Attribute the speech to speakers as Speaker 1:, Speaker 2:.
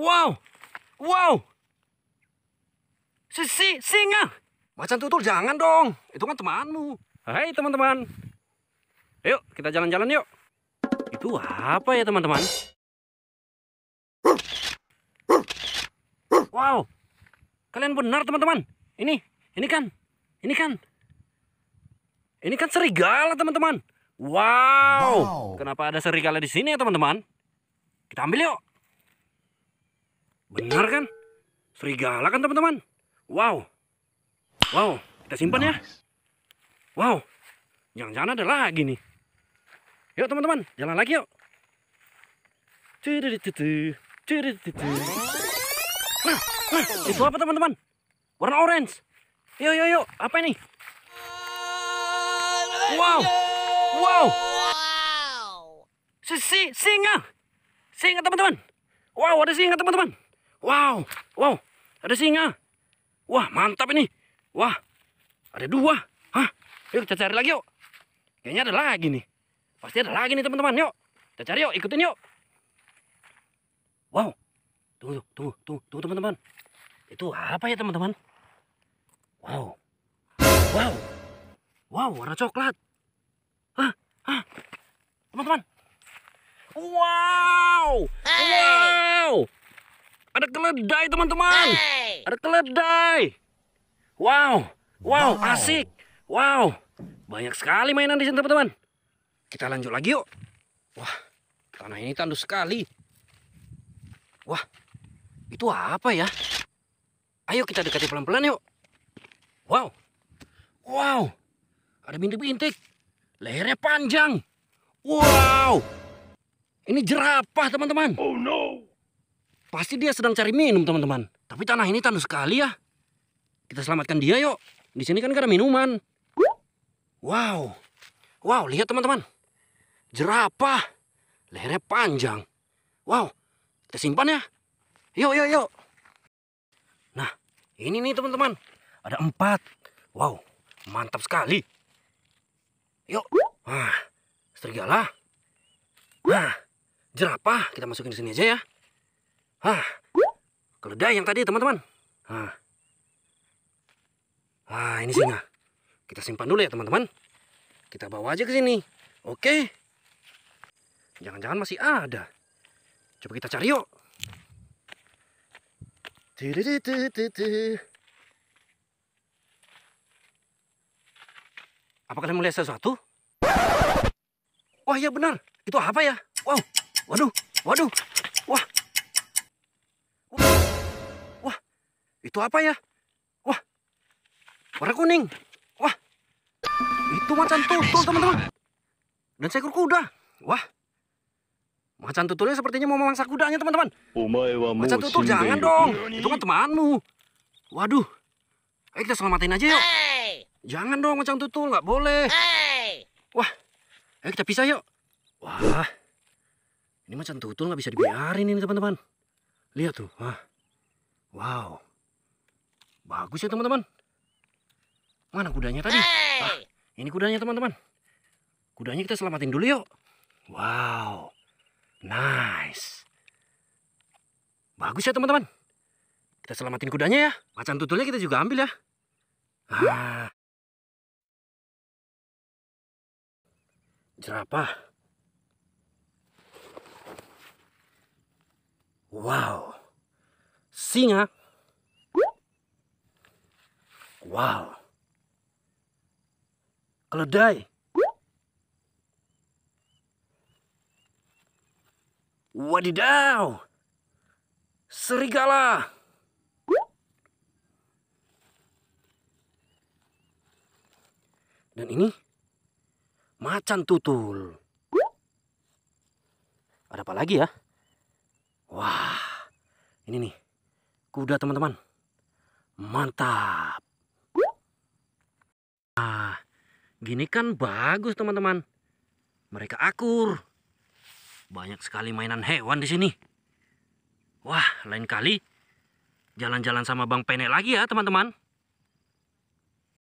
Speaker 1: Wow! Wow! Si, si, singa! Macan tutul jangan dong. Itu kan temanmu. Hai teman-teman. Ayo kita jalan-jalan yuk. Itu apa ya teman-teman? Wow. Kalian benar teman-teman. Ini, ini kan. Ini kan. Ini kan serigala teman-teman. Wow. wow. Kenapa ada serigala di sini ya teman-teman? Kita ambil yuk. Benar kan? Serigala kan teman-teman? Wow. Wow, kita simpan ya. nice. ya. Wow. yang jangan ada lagi nih. Yuk teman-teman, jalan lagi yuk. Nah, nah, itu apa teman-teman? Warna orange. Yuk, yuk, yuk. Apa ini? Wow. Wow. Si, si, singa. Singa teman-teman. Wow, ada singa teman-teman. Wow, wow, ada singa. Wah, mantap ini. Wah, ada dua. Hah, yuk kita cari lagi yuk. Kayaknya ada lagi nih. Pasti ada lagi nih teman-teman. Yuk, kita cari yuk, ikutin yuk. Wow, tunggu, tunggu, tunggu, tunggu teman-teman. Itu apa ya teman-teman? Wow, wow, wow, warna coklat. Hah, hah, teman-teman. Wow, hey. wow. Ada keledai, teman-teman. Hey. Ada keledai. Wow. wow, wow, asik. Wow, banyak sekali mainan di sini, teman-teman. Kita lanjut lagi yuk. Wah, tanah ini tandus sekali. Wah, itu apa ya? Ayo kita dekati pelan-pelan yuk. Wow. Wow. Ada bintik-bintik. Lehernya panjang. Wow. Ini jerapah, teman-teman. Oh no. Pasti dia sedang cari minum, teman-teman. Tapi tanah ini tandus sekali ya. Kita selamatkan dia yuk. Di sini kan gak ada minuman. Wow. Wow, lihat teman-teman. Jerapah. Lehernya panjang. Wow. Kita simpan ya. Yuk, yuk, yuk. Nah, ini nih teman-teman. Ada empat. Wow, mantap sekali. Yuk. Nah, serigala. Nah, jerapah. Kita masukin di sini aja ya. Hah, keledai yang tadi teman-teman. Hah. wah ini singa. Kita simpan dulu ya teman-teman. Kita bawa aja ke sini. Oke. Jangan-jangan masih ada. Coba kita cari yuk. Apa kalian melihat sesuatu? Wah, ya benar. Itu apa ya? Wow. Waduh, waduh. Itu apa ya? Wah, warna kuning. Wah, itu macan tutul teman-teman. Dan seekor kuda. Wah, macan tutulnya sepertinya mau memangsa kudanya teman-teman. Macan tutul jangan dong, itu kan temanmu. Waduh, ayo eh, kita selamatin aja yuk. Jangan dong macan tutul, nggak boleh. Wah, ayo eh, kita pisah yuk. Wah, ini macan tutul nggak bisa dibiarin ini teman-teman. Lihat tuh, wah. Wow. Bagus ya teman-teman. Mana kudanya tadi? Hey. Ah, ini kudanya teman-teman. Kudanya kita selamatin dulu yuk. Wow. Nice. Bagus ya teman-teman. Kita selamatin kudanya ya. Macan tutulnya kita juga ambil ya. Ah. Jerapah. Wow. Singa. Wow. Keledai. Wadidaw. Serigala. Dan ini macan tutul. Ada apa lagi ya? Wah, ini nih kuda teman-teman. Mantap. Wah, gini kan bagus teman-teman. Mereka akur. Banyak sekali mainan hewan di sini. Wah, lain kali jalan-jalan sama Bang Penek lagi ya teman-teman.